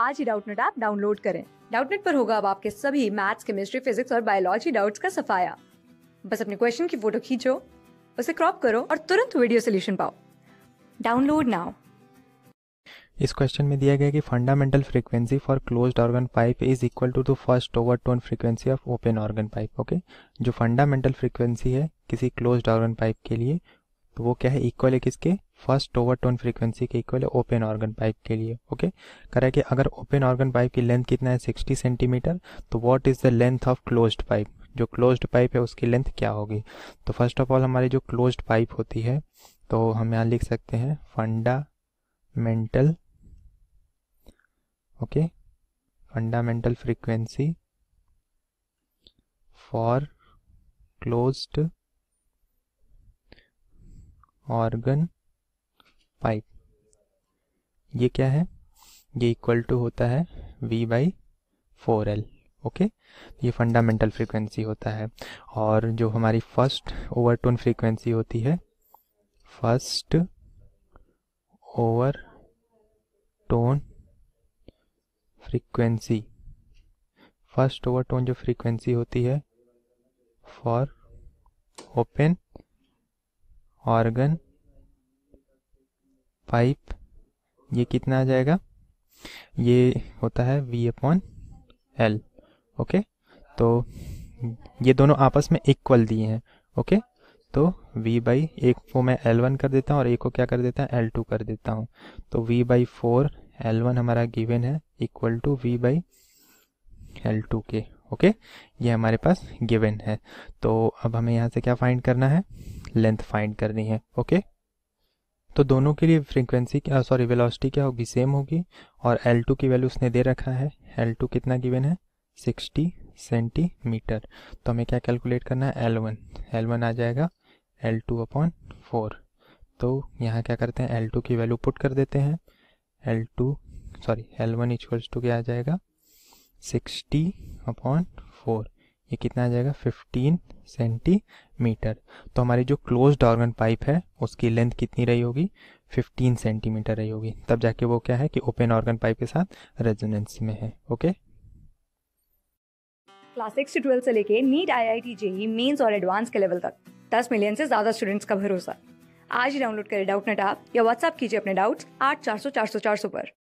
आज ही Doubtnut app download करें डाउटनेट पर होगा अब आपके सभी मैथ्स केमिस्ट्री फिजिक्स और बायोलॉजी डाउट्स का सफाया बस अपने क्वेश्चन की फोटो खींचो उसे क्रॉप करो और तुरंत वीडियो सोल्यूशन पाओ डाउनलोड नाउ इस क्वेश्चन में दिया गया कि fundamental frequency for closed organ pipe is equal to the first overtone frequency of open organ pipe okay जो फंडामेंटल फ्रीक्वेंसी है किसी क्लोज्ड ऑर्गन पाइप के लिए तो वो क्या है इक्वल है किसके फर्स्ट ओवर टोन फ्रीक्वेंसी के इक्वल है ओपन ऑर्गन पाइप के लिए ओके कह रहा कि अगर ओपन ऑर्गन पाइप की लेंथ कितना है 60 सेंटीमीटर तो what is the length of closed pipe जो क्लोज्ड पाइप है उसकी लेंथ क्या होगी तो फर्स्ट ऑफ ऑल हमारी जो क्लोज्ड पाइप होती है तो हम यहाँ लिख सकते हैं fundamental okay fundamental frequency for closed organ pipe ये क्या है ये इक्वल टू होता है V by four L okay ये फंडामेंटल फ्रीक्वेंसी होता है और जो हमारी फर्स्ट ओवरटोन फ्रीक्वेंसी होती है first overtone frequency first overtone जो फ्रीक्वेंसी होती है फॉर ओपन ऑर्गन फाइव ये कितना आ जाएगा ये होता है वी अपॉन एल ओके तो ये दोनों आपस में इक्वल दिए हैं ओके तो v बाई एक को मैं L1 कर देता हूँ और एक को क्या कर देता है L2 कर देता हूँ तो v बाई फोर एल हमारा गिवन है equal to v by L के ओके ये हमारे पास गिवन है तो अब हमें यहाँ से क्या फाइंड करना है लेंथ फाइंड करनी है ओके तो दोनों के लिए फ्रीक्वेंसी सॉरी वेलोसिटी क्या होगी सेम होगी और L2 की वैल्यू उसने दे रखा है L2 कितना गिवन है 60 सेंटीमीटर तो हमें क्या कैलकुलेट करना है L1 L1 आ जाएगा L2 टू अपॉन फोर तो यहाँ क्या करते हैं L2 की वैल्यू पुट कर देते हैं L2 sorry L1 one equals to क्या आ जाएगा 60 अपॉन फोर ये कितना आ जाएगा 15 सेंटीमीटर तो हमारी जो क्लोज ऑर्गन पाइप है उसकी लेंथ कितनी रही होगी 15 सेंटीमीटर रही होगी तब जाके वो क्या है कि ओपन ऑर्गन पाइप के साथ रेजोनेंस में है okay class six to twelfth से लेके NEET I I T JEE Mains और एडवांस के लेवल तक दस मिलियन से ज्यादा स्टूडेंट्स का भरोसा आज ही डाउनलोड करें डाउट नेट आप या व्हाट्सअप कीजिए अपने डाउट्स आठ चार सौ चार सौ चार सौ पर